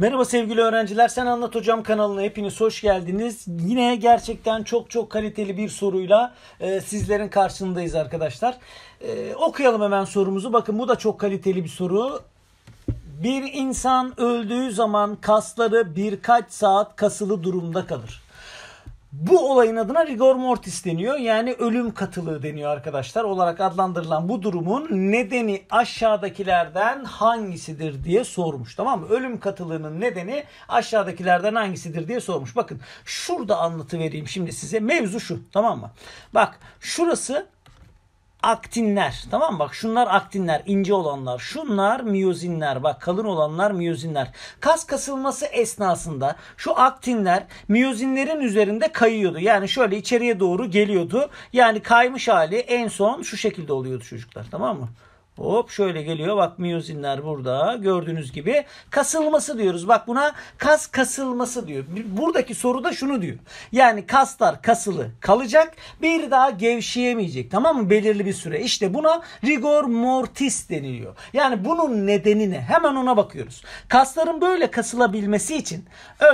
Merhaba sevgili öğrenciler. Sen Anlat Hocam kanalına hepiniz hoş geldiniz. Yine gerçekten çok çok kaliteli bir soruyla e, sizlerin karşındayız arkadaşlar. E, okuyalım hemen sorumuzu. Bakın bu da çok kaliteli bir soru. Bir insan öldüğü zaman kasları birkaç saat kasılı durumda kalır. Bu olayın adına rigor mortis deniyor. Yani ölüm katılığı deniyor arkadaşlar. Olarak adlandırılan bu durumun nedeni aşağıdakilerden hangisidir diye sormuş. Tamam mı? Ölüm katılığının nedeni aşağıdakilerden hangisidir diye sormuş. Bakın şurada anlatı vereyim şimdi size. Mevzu şu. Tamam mı? Bak şurası aktinler. Tamam mı? Bak şunlar aktinler, ince olanlar. Şunlar miyozinler. Bak kalın olanlar miyozinler. Kas kasılması esnasında şu aktinler miyozinlerin üzerinde kayıyordu. Yani şöyle içeriye doğru geliyordu. Yani kaymış hali en son şu şekilde oluyordu çocuklar. Tamam mı? Hop şöyle geliyor bak miyozinler burada gördüğünüz gibi kasılması diyoruz. Bak buna kas kasılması diyor. Buradaki soruda şunu diyor. Yani kaslar kasılı kalacak bir daha gevşeyemeyecek tamam mı belirli bir süre. İşte buna rigor mortis deniliyor. Yani bunun nedeni ne? Hemen ona bakıyoruz. Kasların böyle kasılabilmesi için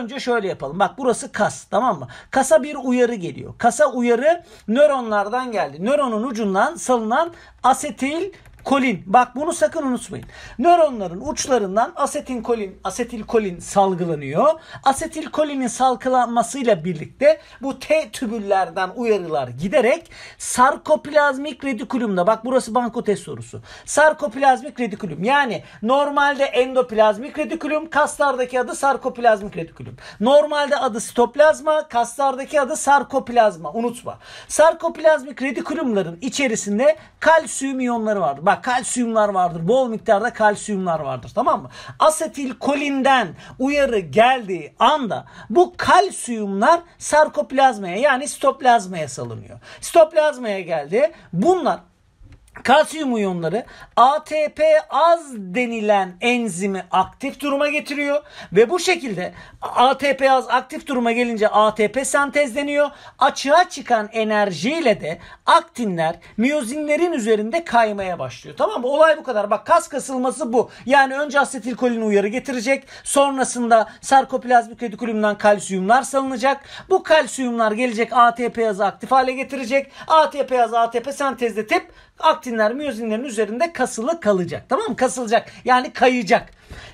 önce şöyle yapalım. Bak burası kas tamam mı? Kasa bir uyarı geliyor. Kasa uyarı nöronlardan geldi. Nöronun ucundan salınan asetil Kolin. Bak bunu sakın unutmayın. Nöronların uçlarından asetin kolin, asetil kolin salgılanıyor. Asetil kolinin salgılanmasıyla birlikte bu T tübüllerden uyarılar giderek sarkoplazmik redikulumda bak burası banko test sorusu. Sarkoplazmik redikulum yani normalde endoplazmik redikulum kaslardaki adı sarkoplazmik redikulum. Normalde adı sitoplazma kaslardaki adı sarkoplazma unutma. Sarkoplazmik redikulumların içerisinde kalsiyum iyonları vardır. Bak mutlaka kalsiyumlar vardır. Bol miktarda kalsiyumlar vardır. Tamam mı? Asetilkolinden uyarı geldiği anda bu kalsiyumlar sarkoplazmaya yani sitoplazmaya salınıyor. Sitoplazmaya geldi. Bunlar Kalsiyum iyonları ATP az denilen enzimi aktif duruma getiriyor ve bu şekilde ATP az aktif duruma gelince ATP sentezleniyor. Açığa çıkan enerjiyle de aktinler miyozinlerin üzerinde kaymaya başlıyor. Tamam mı? Olay bu kadar. Bak kas kasılması bu. Yani önce asetilkolin uyarı getirecek. Sonrasında sarkoplazmik retikulumdan kalsiyumlar salınacak. Bu kalsiyumlar gelecek ATP azı aktif hale getirecek. ATP azı ATP sentezde tip aktif aktinler miyozinlerin üzerinde kasılı kalacak. Tamam mı? Kasılacak. Yani kayacak.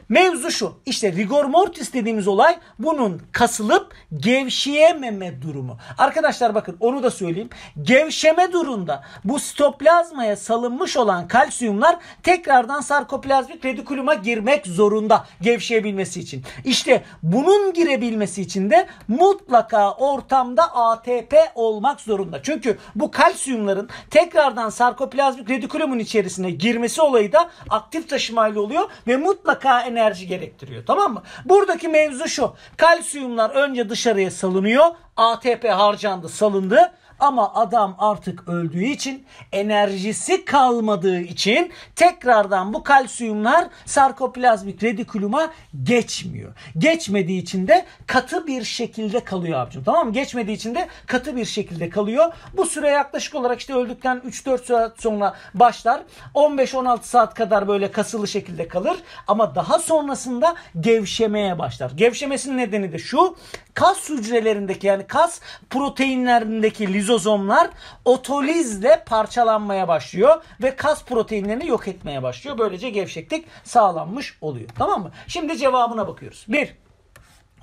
Mevzu şu. İşte rigor mortis dediğimiz olay bunun kasılıp gevşeyememe durumu. Arkadaşlar bakın onu da söyleyeyim. Gevşeme durumda bu stoplazmaya salınmış olan kalsiyumlar tekrardan sarkoplazmik redikuluma girmek zorunda gevşeyebilmesi için. İşte bunun girebilmesi için de mutlaka ortamda ATP olmak zorunda. Çünkü bu kalsiyumların tekrardan sarkoplazmik redikulumun içerisine girmesi olayı da aktif taşımayla oluyor ve mutlaka enerji gerektiriyor. Tamam mı? Buradaki mevzu şu. Kalsiyumlar önce dışarıya salınıyor. ATP harcandı, salındı. Ama adam artık öldüğü için, enerjisi kalmadığı için tekrardan bu kalsiyumlar sarkoplazmik redikuluma geçmiyor. Geçmediği için de katı bir şekilde kalıyor abicim. Tamam mı? Geçmediği için de katı bir şekilde kalıyor. Bu süre yaklaşık olarak işte öldükten 3-4 saat sonra başlar. 15-16 saat kadar böyle kasılı şekilde kalır. Ama daha sonrasında gevşemeye başlar. Gevşemesinin nedeni de şu. Kas hücrelerindeki yani kas proteinlerindeki lizozomlar otolizle parçalanmaya başlıyor ve kas proteinlerini yok etmeye başlıyor. Böylece gevşeklik sağlanmış oluyor. Tamam mı? Şimdi cevabına bakıyoruz. 1.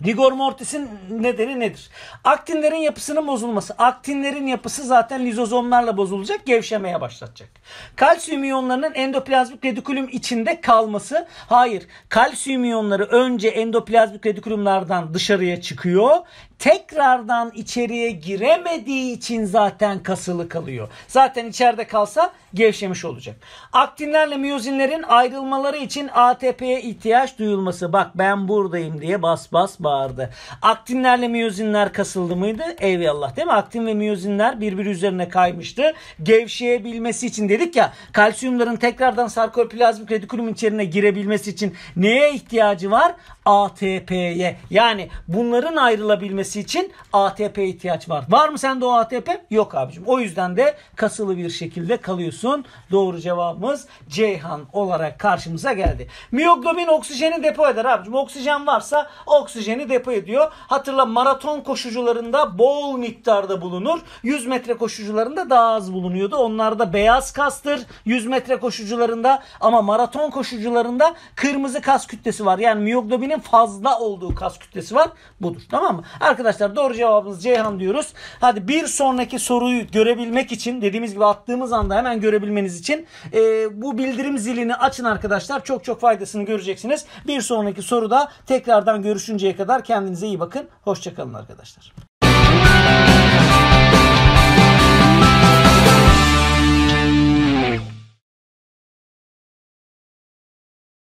Rigor mortis'in nedeni nedir? Aktinlerin yapısının bozulması. Aktinlerin yapısı zaten lizozomlarla bozulacak, gevşemeye başlatacak. Kalsiyum iyonlarının endoplazmik redikulum içinde kalması. Hayır, kalsiyum iyonları önce endoplazmik redikulumlardan dışarıya çıkıyor. Tekrardan içeriye giremediği için zaten kasılı kalıyor. Zaten içeride kalsa gevşemiş olacak. Aktinlerle miyozinlerin ayrılmaları için ATP'ye ihtiyaç duyulması. Bak ben buradayım diye bas bas bas bağırdı. Aktinlerle miyozinler kasıldı mıydı? Eyvallah değil mi? Aktin ve miyozinler birbiri üzerine kaymıştı. Gevşeyebilmesi için dedik ya kalsiyumların tekrardan sarkoplazmik kredikulumun içerine girebilmesi için neye ihtiyacı var? ATP'ye. Yani bunların ayrılabilmesi için ATP ihtiyaç var. Var mı sende o ATP? Yok abicim. O yüzden de kasılı bir şekilde kalıyorsun. Doğru cevabımız Ceyhan olarak karşımıza geldi. Miyoglobin oksijeni depo eder abicim. Oksijen varsa oksijeni kendini depo ediyor. Hatırla maraton koşucularında bol miktarda bulunur. 100 metre koşucularında daha az bulunuyordu. Onlarda beyaz kastır 100 metre koşucularında ama maraton koşucularında kırmızı kas kütlesi var. Yani miyoglobinin fazla olduğu kas kütlesi var. Budur. Tamam mı? Arkadaşlar doğru cevabımız Ceyhan diyoruz. Hadi bir sonraki soruyu görebilmek için dediğimiz gibi attığımız anda hemen görebilmeniz için e, bu bildirim zilini açın arkadaşlar. Çok çok faydasını göreceksiniz. Bir sonraki soruda tekrardan görüşünceye kadar kadar kendinize iyi bakın. Hoşçakalın arkadaşlar.